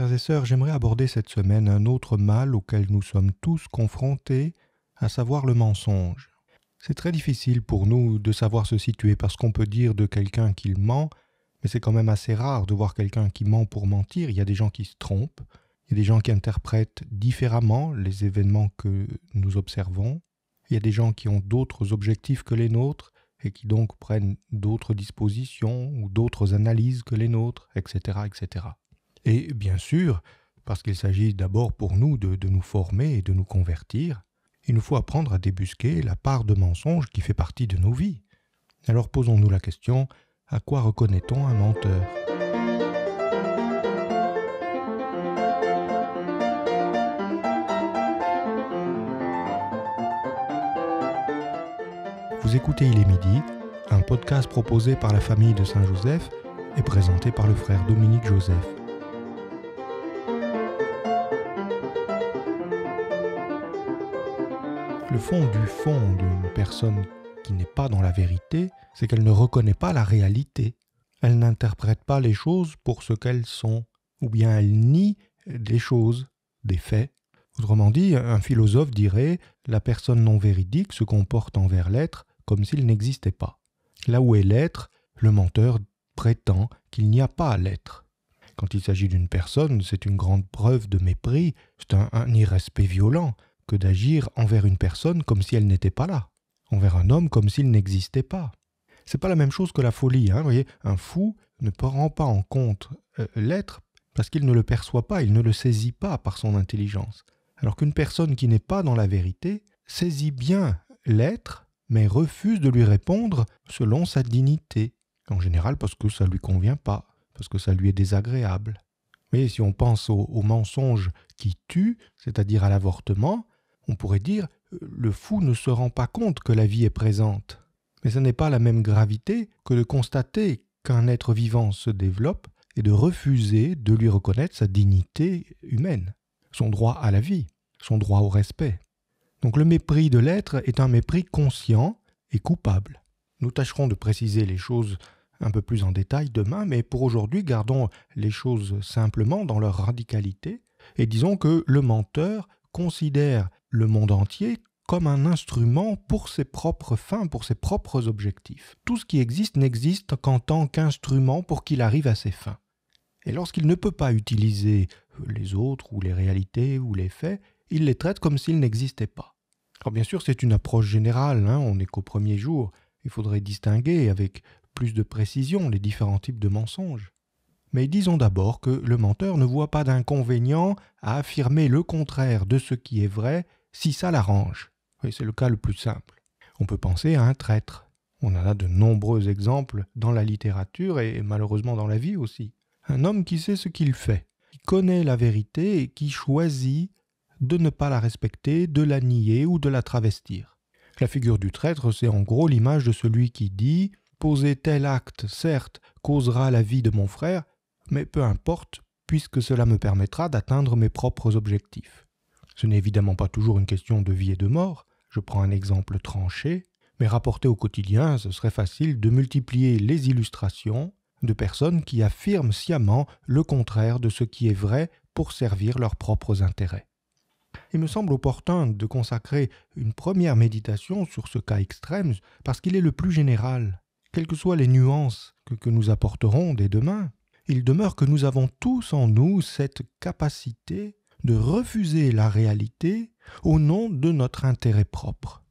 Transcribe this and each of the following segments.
frères et sœurs, j'aimerais aborder cette semaine un autre mal auquel nous sommes tous confrontés, à savoir le mensonge. C'est très difficile pour nous de savoir se situer parce qu'on peut dire de quelqu'un qu'il ment, mais c'est quand même assez rare de voir quelqu'un qui ment pour mentir. Il y a des gens qui se trompent, il y a des gens qui interprètent différemment les événements que nous observons, il y a des gens qui ont d'autres objectifs que les nôtres et qui donc prennent d'autres dispositions ou d'autres analyses que les nôtres, etc. etc. Et bien sûr, parce qu'il s'agit d'abord pour nous de, nous former et de nous convertir, il nous faut apprendre à débusquer la part de mensonge qui fait partie de nos vies. Alors posons-nous la question, à quoi reconnaît-on un menteur Vous écoutez Il est midi, un podcast proposé par la famille de Saint-Joseph et présenté par le frère Dominique Joseph. Le fond du fond d'une personne qui n'est pas dans la vérité, c'est qu'elle ne reconnaît pas la réalité. Elle n'interprète pas les choses pour ce qu'elles sont, ou bien elle nie des choses, des faits. Autrement dit, un philosophe dirait la personne non véridique se comporte envers l'être comme s'il n'existait pas. Là où est l'être, le menteur prétend qu'il n'y a pas l'être. Quand il s'agit d'une personne, c'est une grande preuve de mépris, c'est un irrespect violent, que d'agir envers une personne comme si elle n'était pas là, envers un homme comme s'il n'existait pas. C'est pas la même chose que la folie. Hein, voyez un fou ne prend pas en compte euh, l'être parce qu'il ne le perçoit pas, il ne le saisit pas par son intelligence. Alors qu'une personne qui n'est pas dans la vérité saisit bien l'être, mais refuse de lui répondre selon sa dignité, en général parce que ça ne lui convient pas, parce que ça lui est désagréable. Mais si on pense au, mensonge qui tue, c'est-à-dire à l'avortement, on pourrait dire le fou ne se rend pas compte que la vie est présente. Mais ce n'est pas la même gravité que de constater qu'un être vivant se développe et de refuser de lui reconnaître sa dignité humaine, son droit à la vie, son droit au respect. Donc le mépris de l'être est un mépris conscient et coupable. Nous tâcherons de préciser les choses un peu plus en détail demain, mais pour aujourd'hui gardons les choses simplement dans leur radicalité et disons que le menteur considère le monde entier comme un instrument pour ses propres fins, pour ses propres objectifs. Tout ce qui existe n'existe qu'en tant qu'instrument pour qu'il arrive à ses fins. Et lorsqu'il ne peut pas utiliser les autres ou les réalités ou les faits, il les traite comme s'ils n'existaient pas. Alors bien sûr, c'est une approche générale, hein, on n'est qu'au premier jour, il faudrait distinguer avec plus de précision les différents types de mensonges. Mais disons d'abord que le menteur ne voit pas d'inconvénient à affirmer le contraire de ce qui est vrai si ça l'arrange. Et c'est le cas le plus simple. On peut penser à un traître. On en a de nombreux exemples dans la littérature et malheureusement dans la vie aussi. Un homme qui sait ce qu'il fait, qui connaît la vérité et qui choisit de ne pas la respecter, de la nier ou de la travestir. La figure du traître, c'est en gros l'image de celui qui dit Poser tel acte, certes, causera la vie de mon frère, mais peu importe, puisque cela me permettra d'atteindre mes propres objectifs. Ce n'est évidemment pas toujours une question de vie et de mort, je prends un exemple tranché, mais rapporté au quotidien, ce serait facile de multiplier les illustrations de personnes qui affirment sciemment le contraire de ce qui est vrai pour servir leurs propres intérêts. Il me semble opportun de consacrer une première méditation sur ce cas extrême parce qu'il est le plus général. Quelles que soient les nuances que, nous apporterons dès demain, il demeure que nous avons tous en nous cette capacité de refuser la réalité au nom de notre intérêt propre.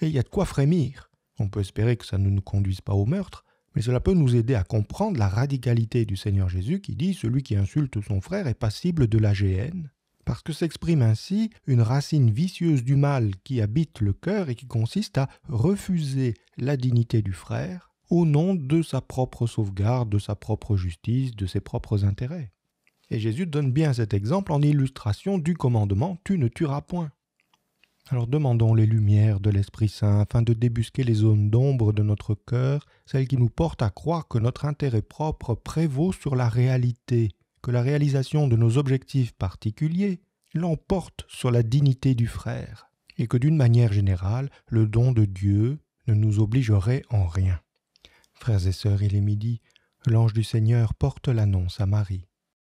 Et il y a de quoi frémir. On peut espérer que ça ne nous conduise pas au meurtre, mais cela peut nous aider à comprendre la radicalité du Seigneur Jésus qui dit Celui qui insulte son frère est passible de la géhenne. Parce que s'exprime ainsi une racine vicieuse du mal qui habite le cœur et qui consiste à refuser la dignité du frère au nom de sa propre sauvegarde, de sa propre justice, de ses propres intérêts. Et Jésus donne bien cet exemple en illustration du commandement Tu ne tueras point. Alors demandons les lumières de l'Esprit Saint afin de débusquer les zones d'ombre de notre cœur, celles qui nous portent à croire que notre intérêt propre prévaut sur la réalité, que la réalisation de nos objectifs particuliers l'emporte sur la dignité du frère, et que d'une manière générale, le don de Dieu ne nous obligerait en rien. Frères et sœurs, il est midi, l'ange du Seigneur porte l'annonce à Marie.